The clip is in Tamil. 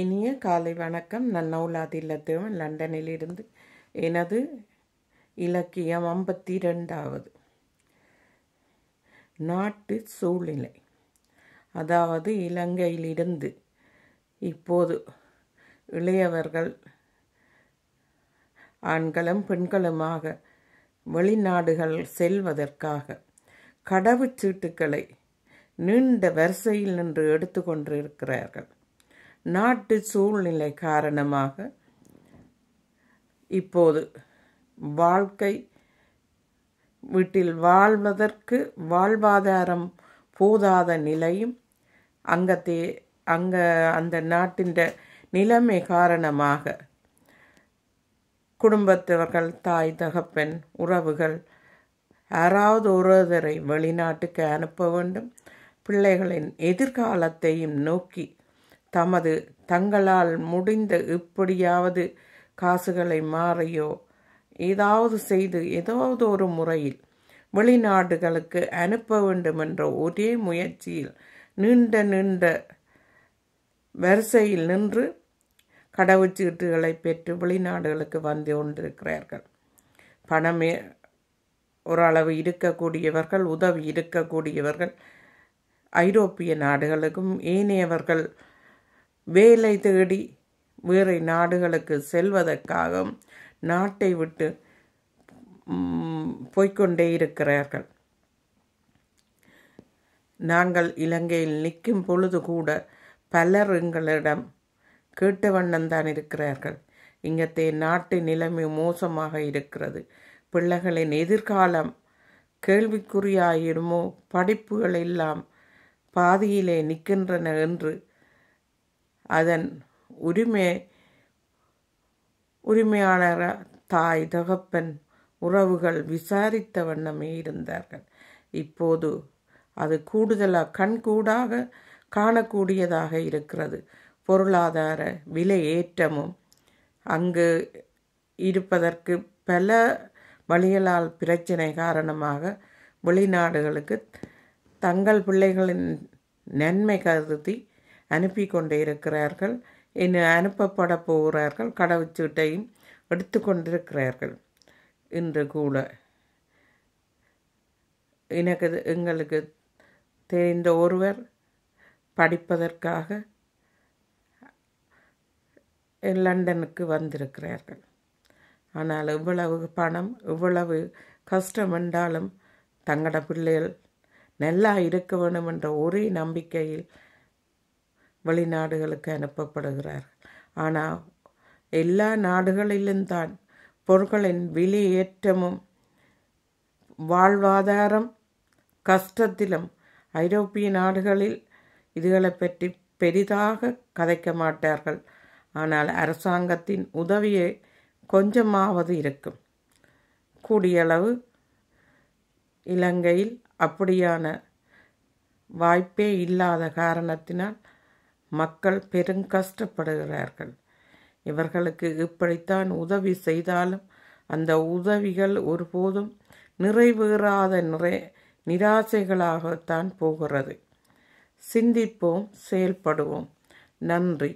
இனிய காலை வணக்கம் நன்னௌலாத் லண்டனில் லண்டனிலிருந்து எனது இலக்கியம் ஐம்பத்தி ரெண்டாவது நாட்டு சூழ்நிலை அதாவது இலங்கையிலிருந்து இப்போது இளையவர்கள் ஆண்களும் பெண்களுமாக வெளிநாடுகள் செல்வதற்காக கடவுச்சீட்டுக்களை நீண்ட வரிசையில் நின்று கொண்டிருக்கிறார்கள் நாட்டு சூழ்நிலை காரணமாக இப்போது வாழ்க்கை வீட்டில் வாழ்வதற்கு வாழ்வாதாரம் போதாத நிலையும் அங்கத்தே அங்க அந்த நாட்டின் நிலைமை காரணமாக குடும்பத்தவர்கள் தாய் தகப்பெண் உறவுகள் யாராவது ஒருவரை வெளிநாட்டுக்கு அனுப்ப வேண்டும் பிள்ளைகளின் எதிர்காலத்தையும் நோக்கி தமது தங்களால் முடிந்த இப்படியாவது காசுகளை மாறையோ ஏதாவது செய்து ஏதாவது ஒரு முறையில் வெளிநாடுகளுக்கு அனுப்ப வேண்டும் என்ற ஒரே முயற்சியில் நீண்ட நீண்ட வரிசையில் நின்று கடவுச்சீட்டுகளை பெற்று வெளிநாடுகளுக்கு வந்து கொண்டிருக்கிறார்கள் பணமே ஓரளவு இருக்கக்கூடியவர்கள் உதவி இருக்கக்கூடியவர்கள் ஐரோப்பிய நாடுகளுக்கும் ஏனையவர்கள் வேலை தேடி வேறு நாடுகளுக்கு செல்வதற்காக நாட்டை விட்டு போய்கொண்டே இருக்கிறார்கள் நாங்கள் இலங்கையில் நிற்கும் பொழுது கூட பலர் எங்களிடம் கேட்ட வண்ணம்தான் இருக்கிறார்கள் இங்கத்தே நாட்டு நிலைமை மோசமாக இருக்கிறது பிள்ளைகளின் எதிர்காலம் கேள்விக்குறியாயிருமோ படிப்புகள் எல்லாம் பாதியிலே நிற்கின்றன என்று அதன் உரிமை உரிமையாளர தாய் தகப்பன் உறவுகள் விசாரித்த வண்ணமே இருந்தார்கள் இப்போது அது கூடுதலாக கண்கூடாக காணக்கூடியதாக இருக்கிறது பொருளாதார விலை ஏற்றமும் அங்கு இருப்பதற்கு பல வழிகளால் பிரச்சனை காரணமாக வெளிநாடுகளுக்கு தங்கள் பிள்ளைகளின் நன்மை கருதி அனுப்பி கொண்டிருக்கிறார்கள் இன்னும் அனுப்பப்பட போகிறார்கள் கடவுச்சீட்டையும் எடுத்து கொண்டிருக்கிறார்கள் இன்று கூட எனக்கு எங்களுக்கு தெரிந்த ஒருவர் படிப்பதற்காக லண்டனுக்கு வந்திருக்கிறார்கள் ஆனால் இவ்வளவு பணம் இவ்வளவு கஷ்டம் என்றாலும் தங்களோட பிள்ளைகள் நல்லா இருக்க வேண்டும் என்ற ஒரே நம்பிக்கையில் வெளிநாடுகளுக்கு அனுப்பப்படுகிறார்கள் ஆனால் எல்லா நாடுகளிலும் தான் பொருட்களின் விலையேற்றமும் வாழ்வாதாரம் கஷ்டத்திலும் ஐரோப்பிய நாடுகளில் இதுகளை பற்றி பெரிதாக கதைக்க மாட்டார்கள் ஆனால் அரசாங்கத்தின் உதவியை கொஞ்சமாவது இருக்கும் கூடியளவு இலங்கையில் அப்படியான வாய்ப்பே இல்லாத காரணத்தினால் மக்கள் பெரும் கஷ்டப்படுகிறார்கள் இவர்களுக்கு இப்படித்தான் உதவி செய்தாலும் அந்த உதவிகள் ஒருபோதும் நிறைவேறாத நிறை நிராசைகளாகத்தான் போகிறது சிந்திப்போம் செயல்படுவோம் நன்றி